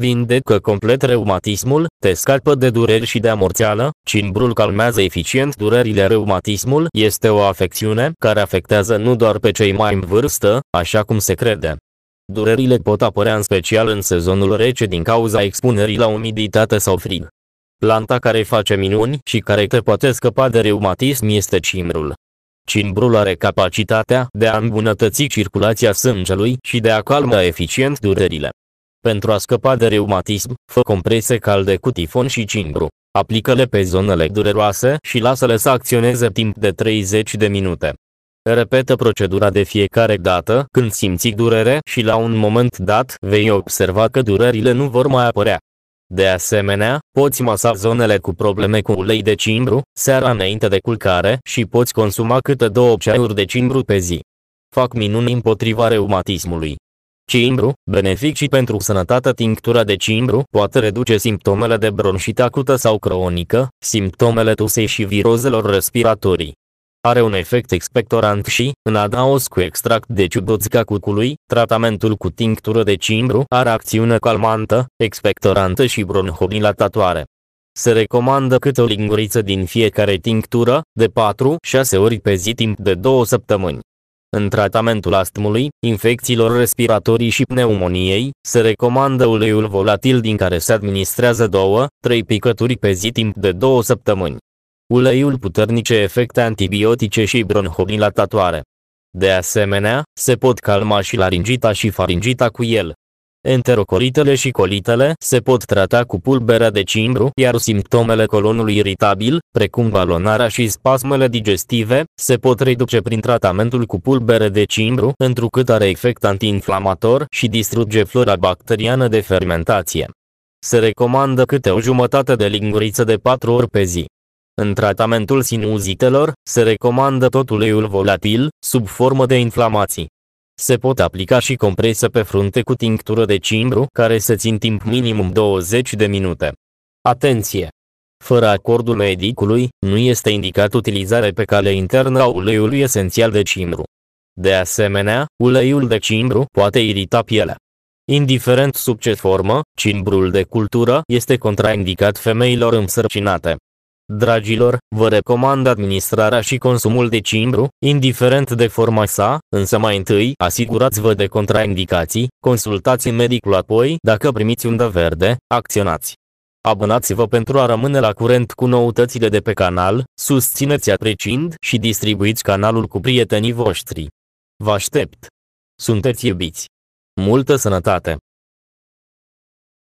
Vindecă complet reumatismul, te scalpă de dureri și de amorțeală, cimbrul calmează eficient durerile reumatismul este o afecțiune care afectează nu doar pe cei mai în vârstă, așa cum se crede. Durerile pot apărea în special în sezonul rece din cauza expunerii la umiditate sau frig. Planta care face minuni și care te poate scăpa de reumatism este cimbrul. Cimbrul are capacitatea de a îmbunătăți circulația sângelui și de a calma eficient durerile. Pentru a scăpa de reumatism, fă comprese calde cu tifon și cimbru. Aplică-le pe zonele dureroase și lasă-le să acționeze timp de 30 de minute. Repetă procedura de fiecare dată când simți durere și la un moment dat vei observa că durerile nu vor mai apărea. De asemenea, poți masa zonele cu probleme cu ulei de cimbru, seara înainte de culcare și poți consuma câte două ceaiuri de cimbru pe zi. Fac minuni împotriva reumatismului. Cimbru, beneficii pentru sănătate Tinctura de cimbru poate reduce simptomele de bronșit acută sau cronică, simptomele tusei și virozelor respiratorii. Are un efect expectorant și, în adaos cu extract de ciudoțca cucului, tratamentul cu tinctură de cimbru are acțiune calmantă, expectorantă și bronhodilatatoare. Se recomandă câte o linguriță din fiecare tinctură, de 4-6 ori pe zi timp de 2 săptămâni. În tratamentul astmului, infecțiilor respiratorii și pneumoniei, se recomandă uleiul volatil din care se administrează 2-3 picături pe zi timp de 2 săptămâni. Uleiul puternice efecte antibiotice și bronhodilatatoare. De asemenea, se pot calma și laringita și faringita cu el. Enterocolitele și colitele se pot trata cu pulberea de cimbru, iar simptomele colonului iritabil, precum balonarea și spasmele digestive, se pot reduce prin tratamentul cu pulbere de cimbru, întrucât are efect antiinflamator și distruge flora bacteriană de fermentație. Se recomandă câte o jumătate de linguriță de 4 ori pe zi. În tratamentul sinuzitelor, se recomandă tot uleiul volatil, sub formă de inflamații. Se pot aplica și comprese pe frunte cu tinctură de cimbru care se țin timp minimum 20 de minute. Atenție! Fără acordul medicului, nu este indicat utilizarea pe cale internă a uleiului esențial de cimbru. De asemenea, uleiul de cimbru poate irita pielea. Indiferent sub ce formă, cimbrul de cultură este contraindicat femeilor însărcinate. Dragilor, vă recomand administrarea și consumul de cimbru, indiferent de forma sa, însă mai întâi asigurați-vă de contraindicații, consultați medicul apoi, dacă primiți undă verde, acționați. Abonați-vă pentru a rămâne la curent cu noutățile de pe canal, susțineți aprecind și distribuiți canalul cu prietenii voștri. Vă aștept! Sunteți iubiți! Multă sănătate!